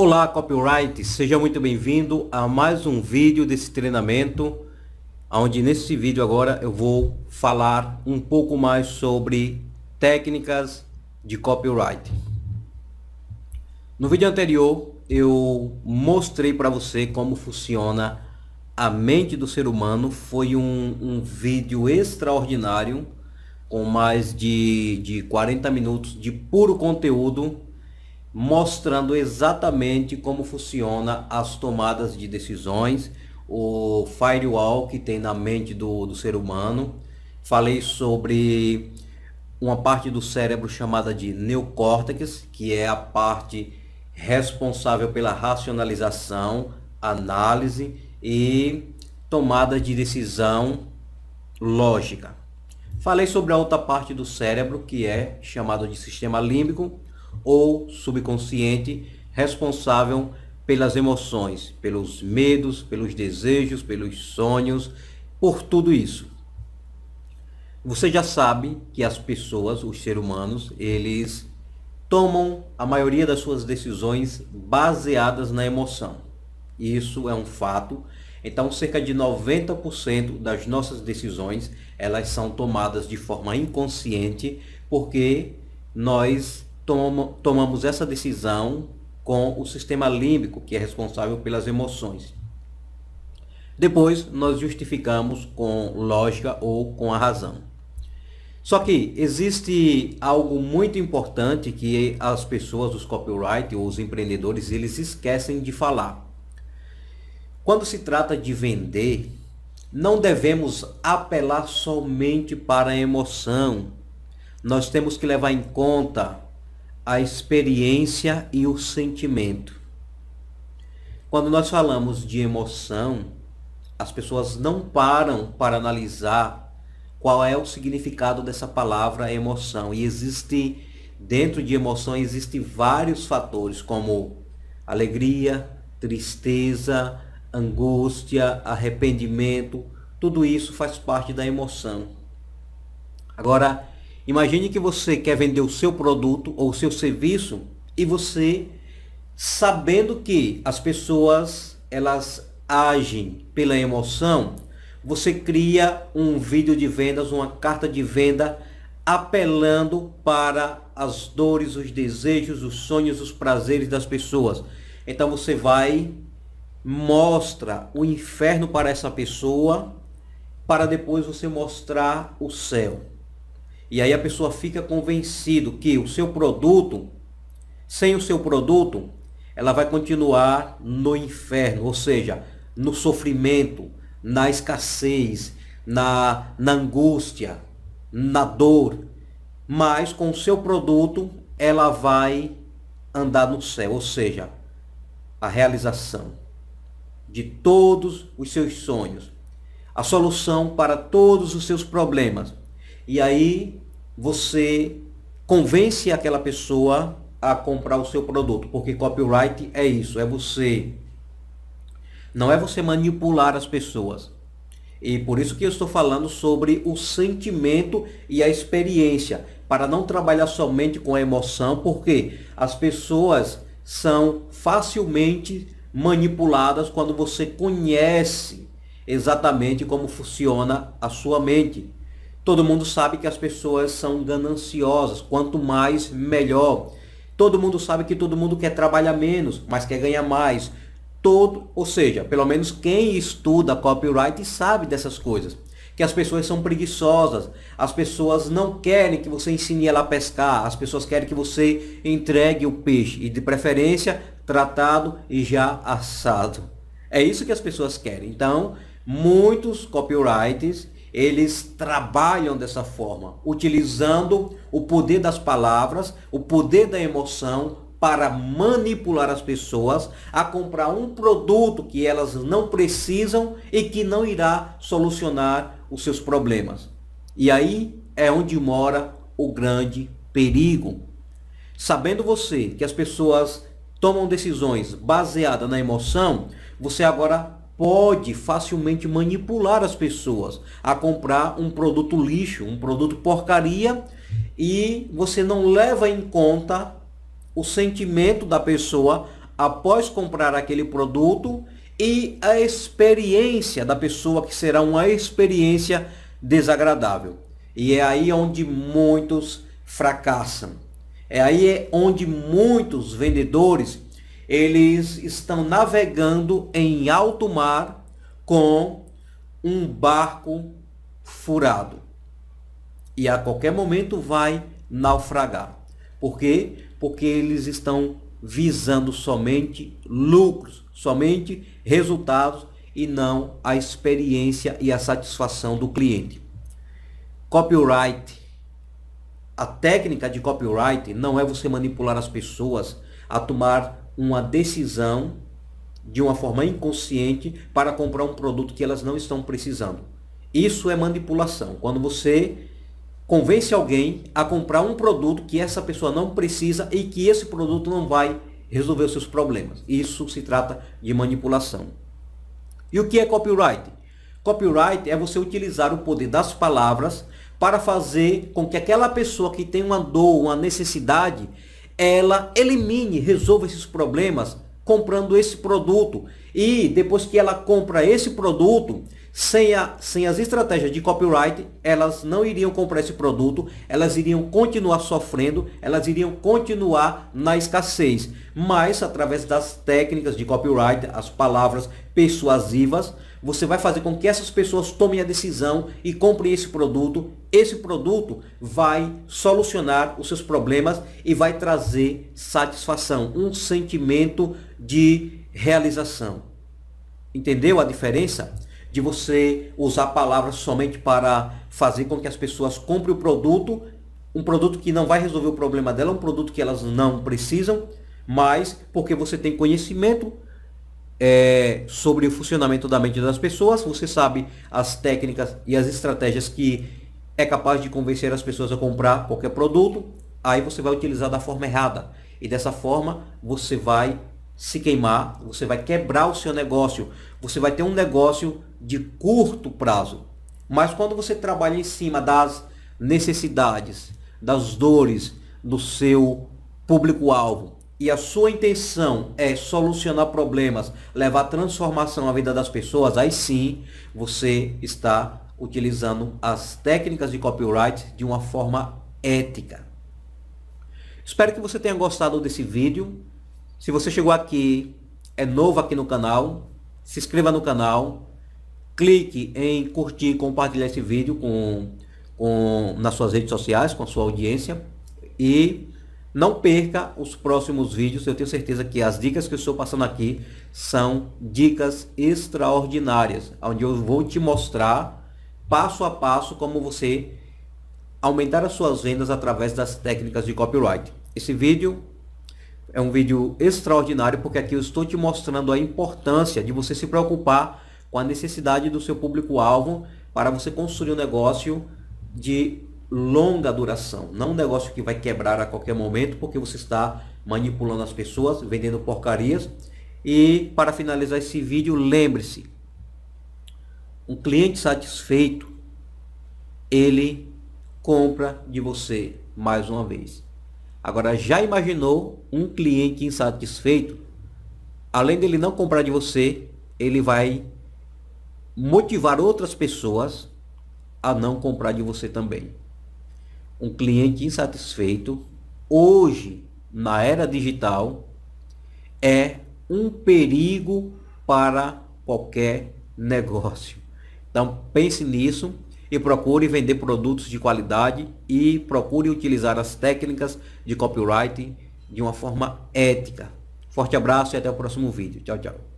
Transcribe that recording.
Olá copyright, seja muito bem-vindo a mais um vídeo desse treinamento onde nesse vídeo agora eu vou falar um pouco mais sobre técnicas de copyright no vídeo anterior eu mostrei para você como funciona a mente do ser humano foi um, um vídeo extraordinário com mais de, de 40 minutos de puro conteúdo mostrando exatamente como funciona as tomadas de decisões, o firewall que tem na mente do, do ser humano. Falei sobre uma parte do cérebro chamada de neocórtex, que é a parte responsável pela racionalização, análise e tomada de decisão lógica. Falei sobre a outra parte do cérebro, que é chamado de sistema límbico, ou subconsciente responsável pelas emoções, pelos medos, pelos desejos, pelos sonhos, por tudo isso. Você já sabe que as pessoas, os seres humanos, eles tomam a maioria das suas decisões baseadas na emoção. Isso é um fato. Então, cerca de 90% das nossas decisões, elas são tomadas de forma inconsciente, porque nós toma, tomamos essa decisão com o sistema límbico, que é responsável pelas emoções. Depois, nós justificamos com lógica ou com a razão. Só que existe algo muito importante que as pessoas, os copyright ou os empreendedores, eles esquecem de falar. Quando se trata de vender, não devemos apelar somente para a emoção. Nós temos que levar em conta a experiência e o sentimento. Quando nós falamos de emoção, as pessoas não param para analisar qual é o significado dessa palavra emoção. E existe dentro de emoção existem vários fatores como alegria, tristeza, angústia, arrependimento, tudo isso faz parte da emoção. Agora, Imagine que você quer vender o seu produto ou o seu serviço e você sabendo que as pessoas elas agem pela emoção, você cria um vídeo de vendas, uma carta de venda apelando para as dores, os desejos, os sonhos, os prazeres das pessoas. Então você vai mostra o inferno para essa pessoa para depois você mostrar o céu. E aí a pessoa fica convencido que o seu produto, sem o seu produto, ela vai continuar no inferno, ou seja, no sofrimento, na escassez, na, na angústia, na dor. Mas com o seu produto, ela vai andar no céu, ou seja, a realização de todos os seus sonhos, a solução para todos os seus problemas e aí você convence aquela pessoa a comprar o seu produto, porque copyright é isso, é você não é você manipular as pessoas. E por isso que eu estou falando sobre o sentimento e a experiência, para não trabalhar somente com a emoção, porque as pessoas são facilmente manipuladas quando você conhece exatamente como funciona a sua mente. Todo mundo sabe que as pessoas são gananciosas, quanto mais, melhor. Todo mundo sabe que todo mundo quer trabalhar menos, mas quer ganhar mais. Todo, ou seja, pelo menos quem estuda copyright sabe dessas coisas que as pessoas são preguiçosas, as pessoas não querem que você ensine ela a pescar, as pessoas querem que você entregue o peixe e de preferência tratado e já assado. É isso que as pessoas querem. Então, muitos copyrights eles trabalham dessa forma, utilizando o poder das palavras, o poder da emoção para manipular as pessoas a comprar um produto que elas não precisam e que não irá solucionar os seus problemas. E aí é onde mora o grande perigo. Sabendo você que as pessoas tomam decisões baseadas na emoção, você agora pode facilmente manipular as pessoas a comprar um produto lixo, um produto porcaria e você não leva em conta o sentimento da pessoa após comprar aquele produto e a experiência da pessoa que será uma experiência desagradável. E é aí onde muitos fracassam. É aí onde muitos vendedores eles estão navegando em alto mar com um barco furado. E a qualquer momento vai naufragar. Por quê? Porque eles estão visando somente lucros, somente resultados e não a experiência e a satisfação do cliente. Copyright. A técnica de copyright não é você manipular as pessoas a tomar uma decisão de uma forma inconsciente para comprar um produto que elas não estão precisando. Isso é manipulação. Quando você convence alguém a comprar um produto que essa pessoa não precisa e que esse produto não vai resolver os seus problemas. Isso se trata de manipulação. E o que é copyright? Copyright é você utilizar o poder das palavras para fazer com que aquela pessoa que tem uma dor, uma necessidade, ela elimine, resolva esses problemas comprando esse produto. E depois que ela compra esse produto, sem, a, sem as estratégias de copyright, elas não iriam comprar esse produto, elas iriam continuar sofrendo, elas iriam continuar na escassez. Mas através das técnicas de copyright, as palavras persuasivas, você vai fazer com que essas pessoas tomem a decisão e comprem esse produto. Esse produto vai solucionar os seus problemas e vai trazer satisfação, um sentimento de realização. Entendeu a diferença? De você usar palavras somente para fazer com que as pessoas comprem o produto, um produto que não vai resolver o problema dela, um produto que elas não precisam, mas porque você tem conhecimento é, sobre o funcionamento da mente das pessoas, você sabe as técnicas e as estratégias que é capaz de convencer as pessoas a comprar qualquer produto, aí você vai utilizar da forma errada. E dessa forma você vai se queimar, você vai quebrar o seu negócio, você vai ter um negócio de curto prazo. Mas quando você trabalha em cima das necessidades, das dores do seu público-alvo, e a sua intenção é solucionar problemas, levar transformação à vida das pessoas, aí sim você está utilizando as técnicas de copyright de uma forma ética. Espero que você tenha gostado desse vídeo. Se você chegou aqui, é novo aqui no canal, se inscreva no canal, clique em curtir e compartilhar esse vídeo com, com, nas suas redes sociais, com a sua audiência e não perca os próximos vídeos, eu tenho certeza que as dicas que eu estou passando aqui são dicas extraordinárias, onde eu vou te mostrar passo a passo como você aumentar as suas vendas através das técnicas de copyright. Esse vídeo é um vídeo extraordinário porque aqui eu estou te mostrando a importância de você se preocupar com a necessidade do seu público-alvo para você construir um negócio de longa duração, não um negócio que vai quebrar a qualquer momento porque você está manipulando as pessoas, vendendo porcarias. E para finalizar esse vídeo, lembre-se, um cliente satisfeito, ele compra de você mais uma vez. Agora, já imaginou um cliente insatisfeito? Além dele não comprar de você, ele vai motivar outras pessoas a não comprar de você também um cliente insatisfeito, hoje, na era digital, é um perigo para qualquer negócio. Então, pense nisso e procure vender produtos de qualidade e procure utilizar as técnicas de copywriting de uma forma ética. Forte abraço e até o próximo vídeo. Tchau, tchau.